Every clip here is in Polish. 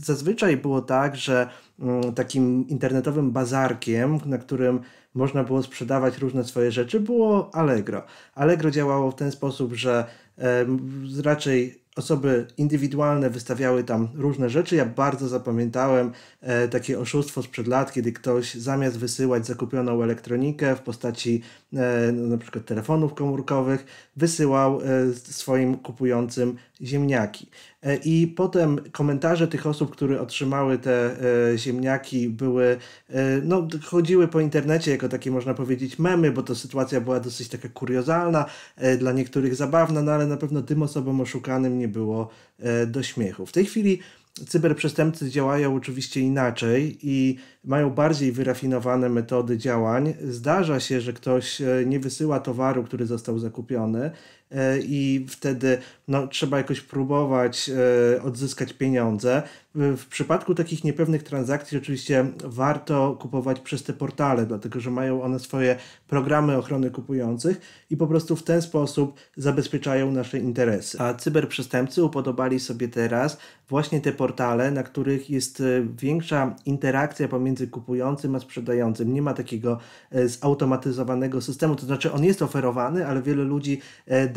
Zazwyczaj było tak, że mm, takim internetowym bazarkiem, na którym można było sprzedawać różne swoje rzeczy, było Allegro. Allegro działało w ten sposób, że raczej osoby indywidualne wystawiały tam różne rzeczy. Ja bardzo zapamiętałem e, takie oszustwo sprzed lat, kiedy ktoś zamiast wysyłać zakupioną elektronikę w postaci E, na przykład telefonów komórkowych, wysyłał e, swoim kupującym ziemniaki. E, I potem komentarze tych osób, które otrzymały te ziemniaki, były, no, chodziły po internecie jako takie, można powiedzieć, memy, bo to sytuacja była dosyć taka kuriozalna, dla niektórych zabawna, no ale na pewno tym osobom oszukanym nie było do śmiechu. W tej chwili cyberprzestępcy działają oczywiście inaczej i mają bardziej wyrafinowane metody działań. Zdarza się, że ktoś e, nie wysyła towaru, który został zakupiony, E, i wtedy no, trzeba jakoś próbować e, odzyskać pieniądze. E, w przypadku takich niepewnych transakcji oczywiście warto kupować przez te portale, dlatego że mają one swoje programy ochrony kupujących i po prostu w ten sposób zabezpieczają nasze interesy. A cyberprzestępcy upodobali sobie teraz właśnie te portale, na których jest większa interakcja pomiędzy kupującym a sprzedającym. Nie ma takiego zautomatyzowanego systemu, to znaczy on jest oferowany, ale wiele ludzi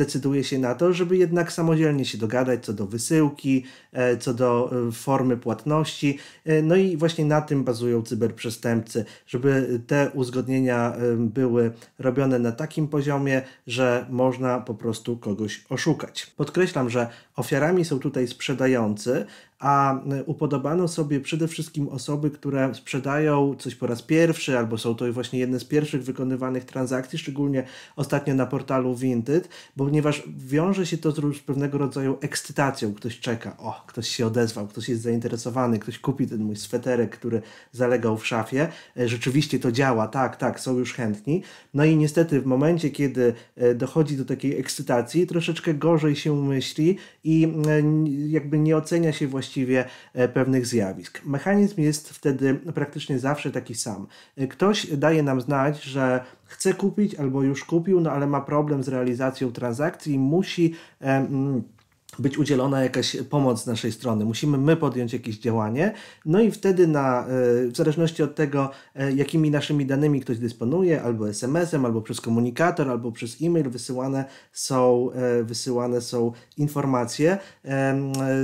decyduje się na to, żeby jednak samodzielnie się dogadać co do wysyłki, e, co do e, formy płatności. E, no i właśnie na tym bazują cyberprzestępcy, żeby te uzgodnienia były robione na takim poziomie, że można po prostu kogoś oszukać. Podkreślam, że ofiarami są tutaj sprzedający, a y, upodobano sobie przede wszystkim osoby, które sprzedają coś po raz pierwszy, albo są to właśnie jedne z pierwszych wykonywanych transakcji, szczególnie ostatnio na portalu Vinted, ponieważ wiąże się to z pewnego rodzaju ekscytacją. Ktoś czeka, o, ktoś się odezwał, ktoś jest zainteresowany, ktoś kupi ten mój sweterek, który zalegał w szafie. E, rzeczywiście to działa, tak, tak, są już chętni. No i niestety w momencie, kiedy e, dochodzi do takiej ekscytacji, troszeczkę gorzej się myśli i e, jakby nie ocenia się właśnie właściwie e, pewnych zjawisk. Mechanizm jest wtedy praktycznie zawsze taki sam. E, ktoś daje nam znać, że chce kupić albo już kupił, no ale ma problem z realizacją transakcji i musi być udzielona jakaś pomoc z naszej strony. Musimy my podjąć jakieś działanie, no i wtedy na, e, w zależności od tego, e, jakimi naszymi danymi ktoś dysponuje, albo SMS-em, albo przez komunikator, albo przez e-mail wysyłane są, e, wysyłane są informacje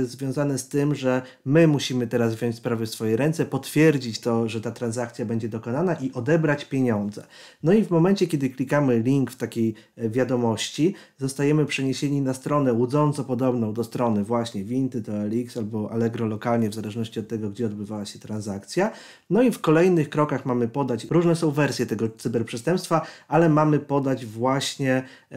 związane z tym, że my musimy teraz wziąć sprawy w swoje ręce, potwierdzić to, że ta transakcja będzie dokonana i odebrać pieniądze. No i w momencie, kiedy klikamy link w takiej wiadomości, zostajemy przeniesieni na stronę łudząco podobną do strony właśnie Winty, TLX albo Allegro lokalnie, w zależności od tego, gdzie odbywała się transakcja. No i w kolejnych krokach mamy podać, różne są wersje tego cyberprzestępstwa, ale mamy podać właśnie e,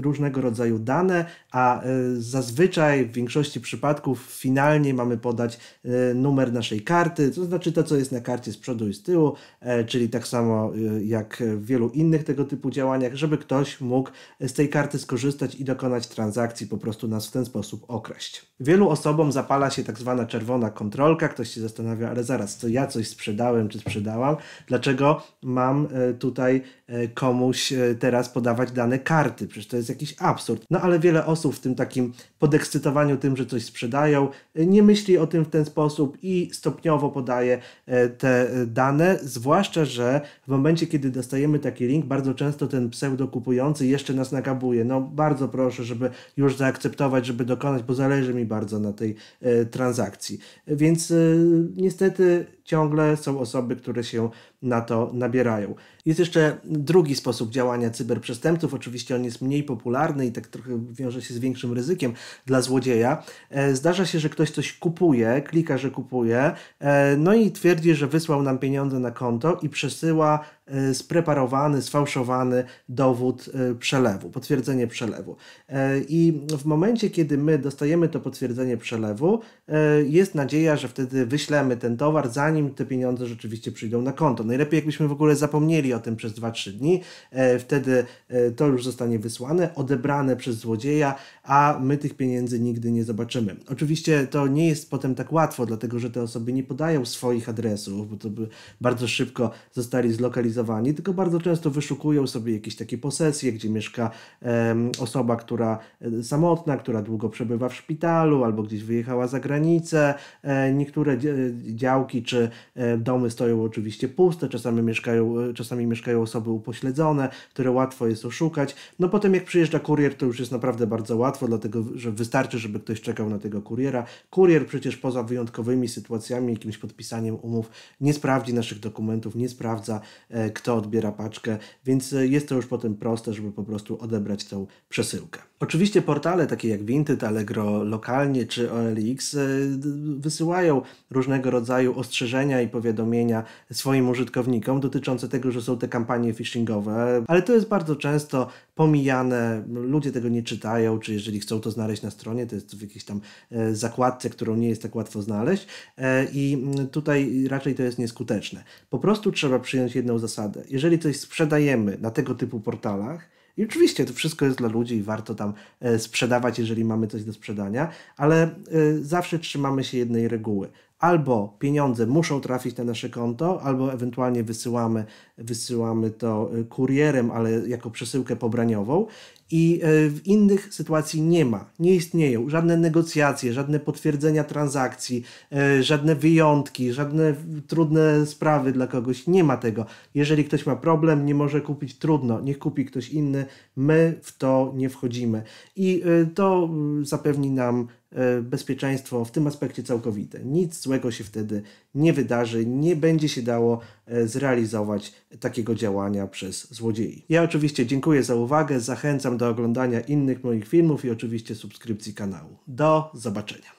różnego rodzaju dane, a e, zazwyczaj w większości przypadków finalnie mamy podać e, numer naszej karty, to znaczy to, co jest na karcie z przodu i z tyłu, e, czyli tak samo e, jak w wielu innych tego typu działaniach, żeby ktoś mógł z tej karty skorzystać i dokonać transakcji po prostu na, ten sposób okraść. Wielu osobom zapala się tak zwana czerwona kontrolka. Ktoś się zastanawia, ale zaraz, co ja coś sprzedałem czy sprzedałam? Dlaczego mam e, tutaj e, komuś e, teraz podawać dane karty? Przecież to jest jakiś absurd. No ale wiele osób w tym takim podekscytowaniu tym, że coś sprzedają, nie myśli o tym w ten sposób i stopniowo podaje te dane, zwłaszcza, że w momencie, kiedy dostajemy taki link, bardzo często ten pseudo kupujący jeszcze nas nagabuje. No bardzo proszę, żeby już zaakceptować zainwestować, żeby dokonać, bo zależy mi bardzo na tej e, transakcji. Więc e, niestety ciągle są osoby, które się na to nabierają. Jest jeszcze drugi sposób działania cyberprzestępców. Oczywiście on jest mniej popularny i tak trochę wiąże się z większym ryzykiem dla złodzieja. E, zdarza się, że ktoś coś kupuje, klika, że kupuje, e, no i twierdzi, że wysłał nam pieniądze na konto i przesyła e, spreparowany, sfałszowany dowód przelewu, potwierdzenie przelewu. I w momencie, kiedy my dostajemy to potwierdzenie przelewu, jest nadzieja, że wtedy wyślemy ten towar, zanim te pieniądze rzeczywiście przyjdą na konto. No Najlepiej jakbyśmy w ogóle zapomnieli o tym przez 2-3 dni, e, wtedy e, to już zostanie wysłane, odebrane przez złodzieja, a my tych pieniędzy nigdy nie zobaczymy. Oczywiście to nie jest potem tak łatwo, dlatego że te osoby nie podają swoich adresów, bo to by bardzo szybko zostali zlokalizowani, tylko bardzo często wyszukują sobie jakieś takie posesje, gdzie mieszka osoba, która e, samotna, która długo przebywa w szpitalu albo gdzieś wyjechała za granicę. niektóre działki czy domy stoją oczywiście puste proste, czasami mieszkają, e, czasami mieszkają osoby upośledzone, które łatwo jest oszukać. No potem jak przyjeżdża kurier, to już jest naprawdę bardzo łatwo, dlatego że wystarczy, żeby ktoś czekał na tego kuriera. Kurier przecież poza wyjątkowymi sytuacjami, jakimś podpisaniem umów, nie sprawdzi naszych dokumentów, nie sprawdza, e, kto odbiera paczkę, więc e, jest to już potem proste, żeby po prostu odebrać tą przesyłkę. Oczywiście portale takie jak Vinted, Allegro lokalnie czy OLX e, wysyłają różnego rodzaju ostrzeżenia i powiadomienia swoim użytkownikom dotyczące tego, że są te kampanie phishingowe, ale to jest bardzo często pomijane, ludzie tego nie czytają, czy jeżeli chcą to znaleźć na stronie, to jest w jakiejś tam e, zakładce, którą nie jest tak łatwo znaleźć e, i mm, tutaj raczej to jest nieskuteczne. Po prostu trzeba przyjąć jedną zasadę. Jeżeli coś sprzedajemy na tego typu portalach, i oczywiście to wszystko jest dla ludzi i warto tam e, sprzedawać, jeżeli mamy coś do sprzedania, ale e, zawsze trzymamy się jednej reguły. Albo pieniądze muszą trafić na nasze konto, albo ewentualnie wysyłamy, wysyłamy to e, kurierem, ale jako przesyłkę pobraniową i e, w innych sytuacji nie ma, nie istnieją żadne negocjacje, żadne potwierdzenia transakcji, e, żadne wyjątki, żadne trudne sprawy dla kogoś, nie ma tego. Jeżeli ktoś ma problem, nie może kupić, trudno, niech kupi ktoś inny, my w to nie wchodzimy. I e, to mm, zapewni nam E, bezpieczeństwo w tym aspekcie całkowite. Nic złego się wtedy nie wydarzy, nie będzie się dało e, zrealizować takiego działania przez złodziei. Ja oczywiście dziękuję za uwagę, zachęcam do oglądania innych moich filmów i oczywiście subskrypcji kanału. Do zobaczenia.